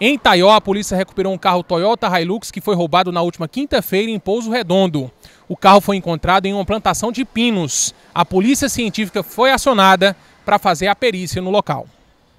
Em Taió, a polícia recuperou um carro Toyota Hilux que foi roubado na última quinta-feira em Pouso Redondo. O carro foi encontrado em uma plantação de pinos. A polícia científica foi acionada para fazer a perícia no local.